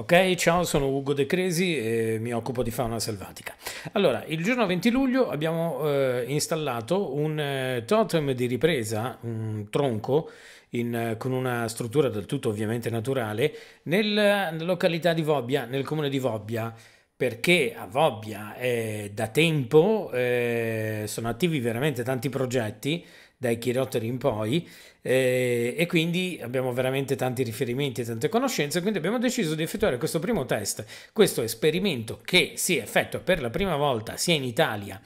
Ok, ciao, sono Ugo De Cresi e mi occupo di fauna selvatica. Allora, il giorno 20 luglio abbiamo eh, installato un eh, totem di ripresa, un tronco, in, eh, con una struttura del tutto ovviamente naturale, nel, nella eh, località di Vobbia, nel comune di Vobbia, perché a Vobbia eh, da tempo eh, sono attivi veramente tanti progetti dai chirotteri in poi eh, e quindi abbiamo veramente tanti riferimenti e tante conoscenze, quindi abbiamo deciso di effettuare questo primo test, questo esperimento che si effettua per la prima volta sia in Italia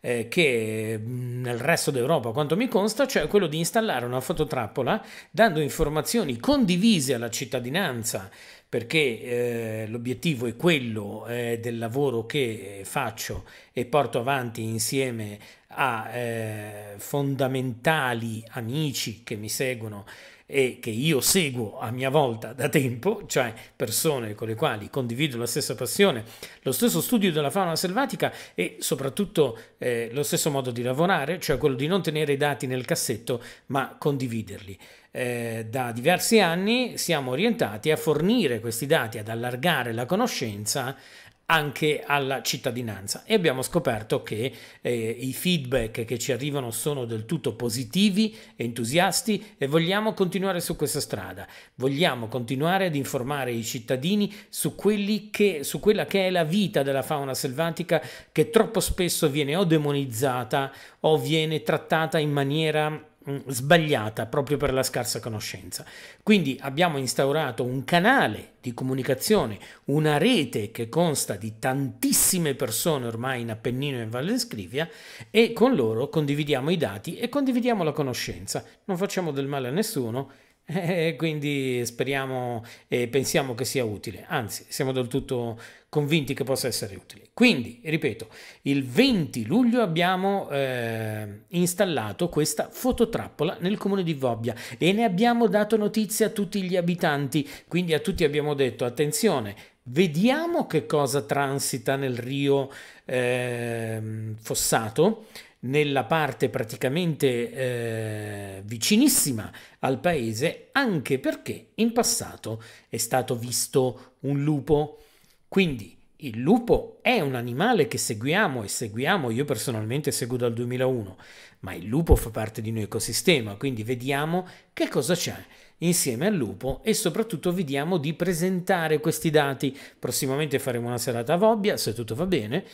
eh, che mm, nel resto d'Europa, quanto mi consta, cioè quello di installare una fototrappola dando informazioni condivise alla cittadinanza perché eh, l'obiettivo è quello eh, del lavoro che faccio e porto avanti insieme a eh, fondamentali amici che mi seguono e che io seguo a mia volta da tempo, cioè persone con le quali condivido la stessa passione, lo stesso studio della fauna selvatica e soprattutto eh, lo stesso modo di lavorare, cioè quello di non tenere i dati nel cassetto ma condividerli. Eh, da diversi anni siamo orientati a fornire questi dati, ad allargare la conoscenza anche alla cittadinanza e abbiamo scoperto che eh, i feedback che ci arrivano sono del tutto positivi, entusiasti e vogliamo continuare su questa strada, vogliamo continuare ad informare i cittadini su, che, su quella che è la vita della fauna selvatica che troppo spesso viene o demonizzata o viene trattata in maniera Mm, sbagliata proprio per la scarsa conoscenza. Quindi abbiamo instaurato un canale di comunicazione, una rete che consta di tantissime persone ormai in Appennino e in Valle Scrivia e con loro condividiamo i dati e condividiamo la conoscenza. Non facciamo del male a nessuno e eh, quindi speriamo e pensiamo che sia utile, anzi siamo del tutto convinti che possa essere utile. Quindi, ripeto, il 20 luglio abbiamo eh, installato questa fototrappola nel comune di Vobbia e ne abbiamo dato notizia a tutti gli abitanti, quindi a tutti abbiamo detto attenzione, vediamo che cosa transita nel rio eh, fossato nella parte praticamente eh, vicinissima al paese, anche perché in passato è stato visto un lupo. Quindi il lupo è un animale che seguiamo e seguiamo, io personalmente seguo dal 2001, ma il lupo fa parte di un ecosistema, quindi vediamo che cosa c'è insieme al lupo e soprattutto vediamo di presentare questi dati. Prossimamente faremo una serata a Vobbia, se tutto va bene,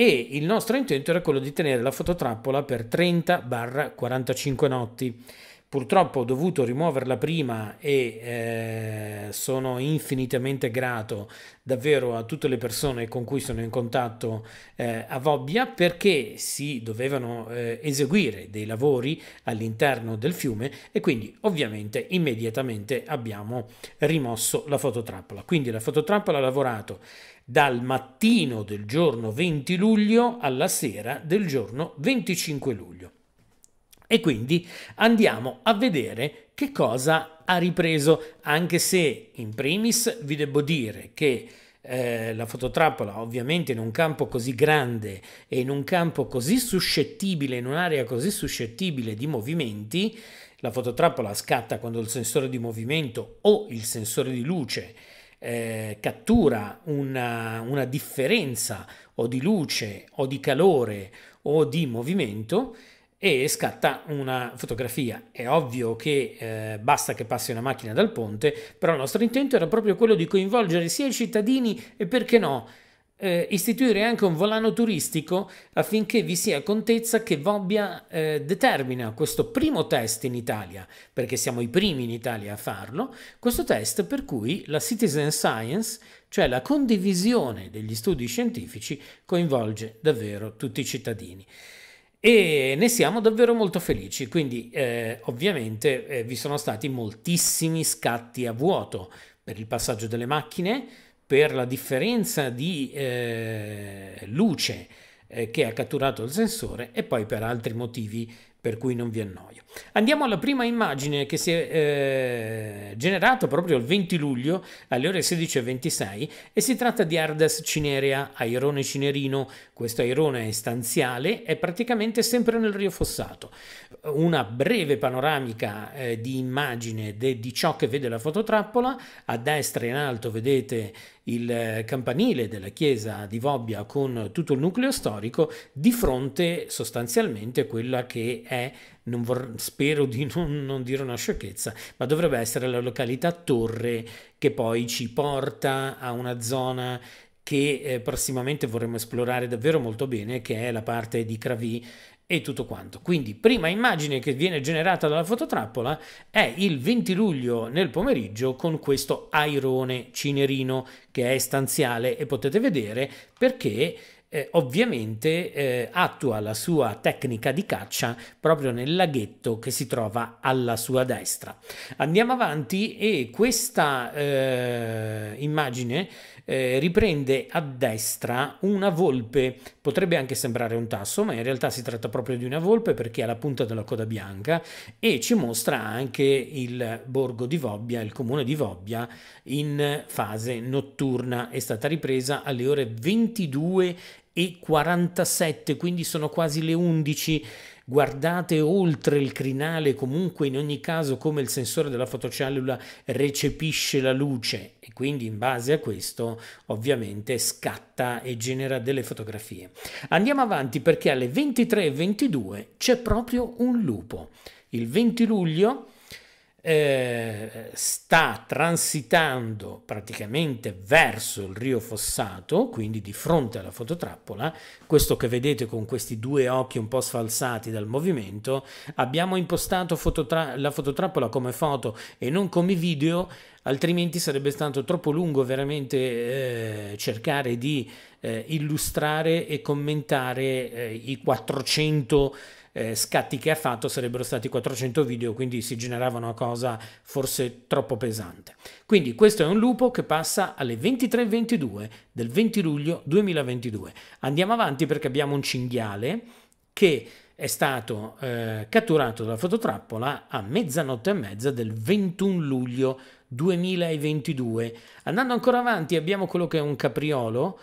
e il nostro intento era quello di tenere la fototrappola per 30-45 notti. Purtroppo ho dovuto rimuoverla prima e eh, sono infinitamente grato davvero a tutte le persone con cui sono in contatto eh, a Vobbia perché si dovevano eh, eseguire dei lavori all'interno del fiume e quindi ovviamente immediatamente abbiamo rimosso la fototrappola. Quindi la fototrappola ha lavorato dal mattino del giorno 20 luglio alla sera del giorno 25 luglio. E quindi andiamo a vedere che cosa ha ripreso, anche se in primis vi devo dire che eh, la fototrappola ovviamente in un campo così grande e in un campo così suscettibile, in un'area così suscettibile di movimenti, la fototrappola scatta quando il sensore di movimento o il sensore di luce eh, cattura una, una differenza o di luce o di calore o di movimento, e scatta una fotografia. È ovvio che eh, basta che passi una macchina dal ponte, però il nostro intento era proprio quello di coinvolgere sia i cittadini e perché no? Eh, istituire anche un volano turistico affinché vi sia contezza che Vobbia eh, determina questo primo test in Italia, perché siamo i primi in Italia a farlo, questo test per cui la citizen science, cioè la condivisione degli studi scientifici, coinvolge davvero tutti i cittadini e ne siamo davvero molto felici. Quindi eh, ovviamente eh, vi sono stati moltissimi scatti a vuoto per il passaggio delle macchine, per la differenza di eh, luce eh, che ha catturato il sensore e poi per altri motivi per cui non vi annoio. Andiamo alla prima immagine che si è eh, generata proprio il 20 luglio alle ore 16.26 e si tratta di Ardas cinerea, airone cinerino. Questo airone è stanziale, è praticamente sempre nel Rio Fossato. Una breve panoramica eh, di immagine de, di ciò che vede la fototrappola, a destra in alto vedete il campanile della chiesa di Vobbia con tutto il nucleo storico di fronte sostanzialmente a quella che è Vor- spero di non, non, dire una sciocchezza, ma dovrebbe essere la località Torre che poi ci porta a una zona che eh, prossimamente vorremmo esplorare davvero molto bene, che è la parte di Cravì e tutto quanto. Quindi prima immagine che viene generata dalla fototrappola è il 20 luglio nel pomeriggio con questo airone cinerino che è stanziale e potete vedere perché eh, ovviamente eh, attua la sua tecnica di caccia proprio nel laghetto che si trova alla sua destra. Andiamo avanti e questa eh, immagine eh, riprende a destra una volpe, potrebbe anche sembrare un tasso, ma in realtà si tratta proprio di una volpe perché ha la punta della coda bianca e ci mostra anche il borgo di Vobbia, il comune di Vobbia in fase notturna. È stata ripresa alle ore 22 e 47, quindi sono quasi le 11. Guardate oltre il crinale, comunque in ogni caso come il sensore della fotocellula recepisce la luce e quindi in base a questo ovviamente scatta e genera delle fotografie. Andiamo avanti perché alle 23.22 c'è proprio un lupo. Il 20 luglio eh, sta transitando praticamente verso il Rio Fossato, quindi di fronte alla fototrappola, questo che vedete con questi due occhi un po' sfalsati dal movimento, abbiamo impostato fototra la fototrappola come foto e non come video, altrimenti sarebbe stato troppo lungo veramente eh, cercare di eh, illustrare e commentare eh, i 400 eh, scatti che ha fatto sarebbero stati 400 video, quindi si generava una cosa forse troppo pesante. Quindi questo è un lupo che passa alle 23.22 del 20 luglio 2022. Andiamo avanti perché abbiamo un cinghiale che è stato eh, catturato dalla fototrappola a mezzanotte e mezza del 21 luglio 2022. Andando ancora avanti abbiamo quello che è un capriolo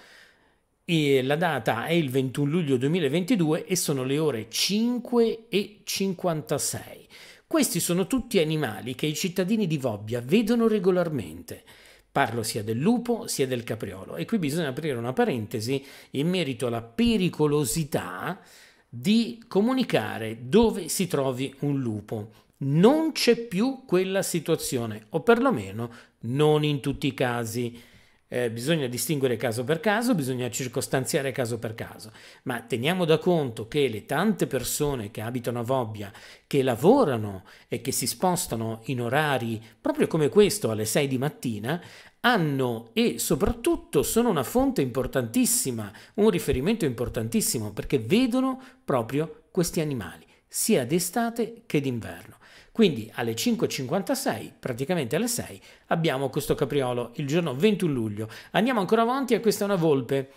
e la data è il 21 luglio 2022 e sono le ore 5 e 56. Questi sono tutti animali che i cittadini di Vobbia vedono regolarmente. Parlo sia del lupo sia del capriolo e qui bisogna aprire una parentesi in merito alla pericolosità di comunicare dove si trovi un lupo. Non c'è più quella situazione, o perlomeno non in tutti i casi. Eh, bisogna distinguere caso per caso, bisogna circostanziare caso per caso, ma teniamo da conto che le tante persone che abitano a Vobbia, che lavorano e che si spostano in orari proprio come questo alle 6 di mattina, hanno e soprattutto sono una fonte importantissima, un riferimento importantissimo perché vedono proprio questi animali sia d'estate che d'inverno. Quindi alle 5.56, praticamente alle 6, abbiamo questo capriolo il giorno 21 luglio. Andiamo ancora avanti e questa è una volpe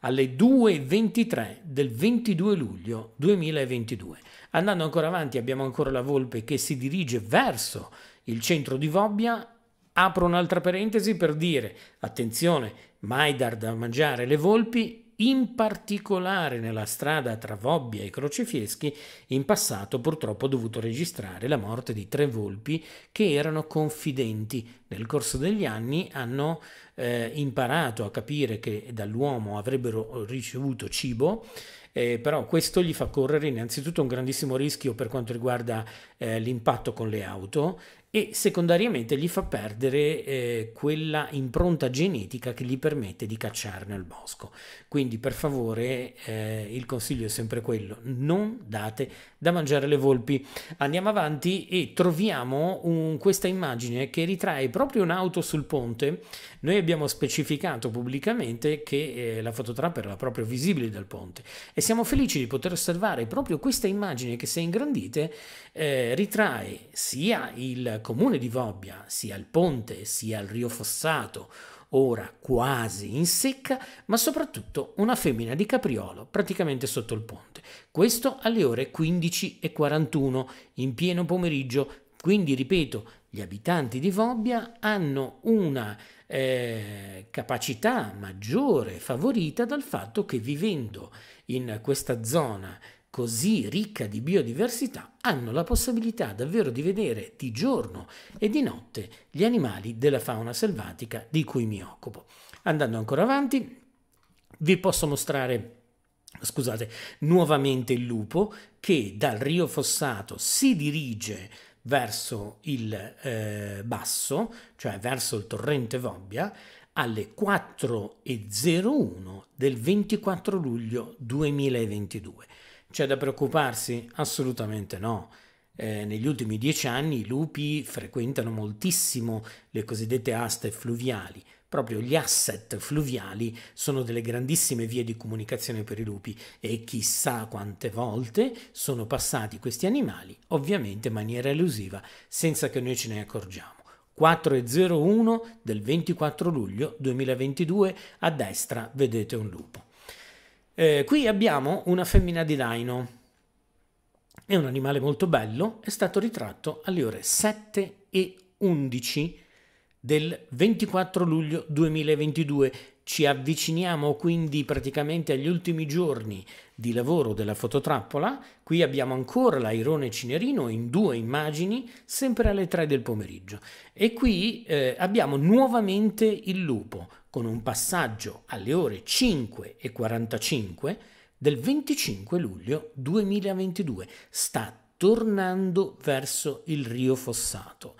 alle 2.23 del 22 luglio 2022. Andando ancora avanti abbiamo ancora la volpe che si dirige verso il centro di Vobbia. Apro un'altra parentesi per dire, attenzione, mai dar da mangiare le volpi, in particolare nella strada tra Vobbia e Crocifieschi, in passato purtroppo ho dovuto registrare la morte di tre volpi che erano confidenti. Nel corso degli anni hanno eh, imparato a capire che dall'uomo avrebbero eh, ricevuto cibo, eh, però questo gli fa correre innanzitutto un grandissimo rischio per quanto riguarda eh, l'impatto con le auto e secondariamente gli fa perdere eh, quella impronta genetica che gli permette di cacciare nel bosco. Quindi per favore eh, il consiglio è sempre quello, non date da mangiare le volpi. Andiamo avanti e troviamo un, questa immagine che ritrae proprio un'auto sul ponte. Noi abbiamo specificato pubblicamente che eh, la fototrappa era proprio visibile dal ponte e siamo felici di poter osservare proprio questa immagine che se ingrandite eh, ritrae sia il comune di Vobbia, sia il ponte sia il Rio Fossato, ora quasi in secca, ma soprattutto una femmina di capriolo praticamente sotto il ponte. Questo alle ore 15.41 in pieno pomeriggio. Quindi, ripeto, gli abitanti di Vobbia hanno una eh, capacità maggiore, favorita dal fatto che vivendo in questa zona così ricca di biodiversità hanno la possibilità davvero di vedere di giorno e di notte gli animali della fauna selvatica di cui mi occupo. Andando ancora avanti, vi posso mostrare scusate, nuovamente il lupo che dal Rio Fossato si dirige verso il eh, basso, cioè verso il torrente Vobbia, alle 4.01 del 24 luglio 2022. C'è da preoccuparsi? Assolutamente no. Eh, negli ultimi dieci anni i lupi frequentano moltissimo le cosiddette aste fluviali. Proprio gli asset fluviali sono delle grandissime vie di comunicazione per i lupi e chissà quante volte sono passati questi animali, ovviamente in maniera elusiva, senza che noi ce ne accorgiamo. 401 del 24 luglio 2022 a destra vedete un lupo. Eh, qui abbiamo una femmina di daino. È un animale molto bello, è stato ritratto alle ore 7 e 11 del 24 luglio 2022. Ci avviciniamo quindi praticamente agli ultimi giorni di lavoro della fototrappola. Qui abbiamo ancora l'airone cinerino in due immagini, sempre alle 3 del pomeriggio. E qui eh, abbiamo nuovamente il lupo, con un passaggio alle ore 5 e 45 del 25 luglio 2022. Sta tornando verso il Rio Fossato.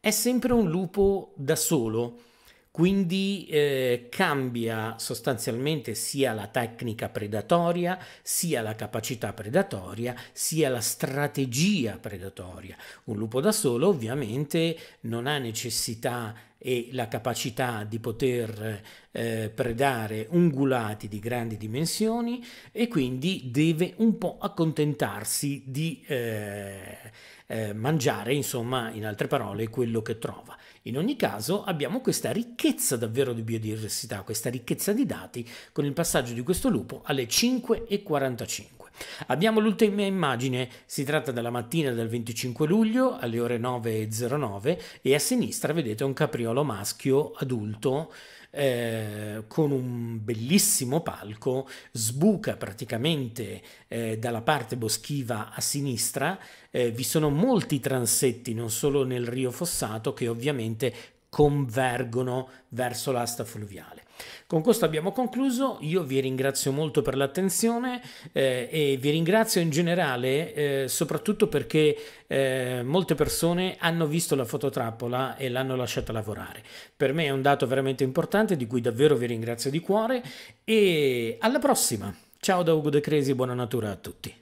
È sempre un lupo da solo, quindi eh, cambia sostanzialmente sia la tecnica predatoria, sia la capacità predatoria, sia la strategia predatoria. Un lupo da solo ovviamente non ha necessità di e la capacità di poter eh, predare ungulati di grandi dimensioni e quindi deve un po' accontentarsi di eh, eh, mangiare, insomma, in altre parole, quello che trova. In ogni caso abbiamo questa ricchezza davvero di biodiversità, questa ricchezza di dati con il passaggio di questo lupo alle 5.45. Abbiamo l'ultima immagine, si tratta della mattina del 25 luglio alle ore 9.09 e a sinistra vedete un capriolo maschio adulto eh, con un bellissimo palco, sbuca praticamente eh, dalla parte boschiva a sinistra, eh, vi sono molti transetti non solo nel Rio Fossato che ovviamente convergono verso l'asta fluviale. Con questo abbiamo concluso, io vi ringrazio molto per l'attenzione eh, e vi ringrazio in generale eh, soprattutto perché eh, molte persone hanno visto la fototrappola e l'hanno lasciata lavorare. Per me è un dato veramente importante di cui davvero vi ringrazio di cuore e alla prossima! Ciao da Ugo De Cresi buona natura a tutti!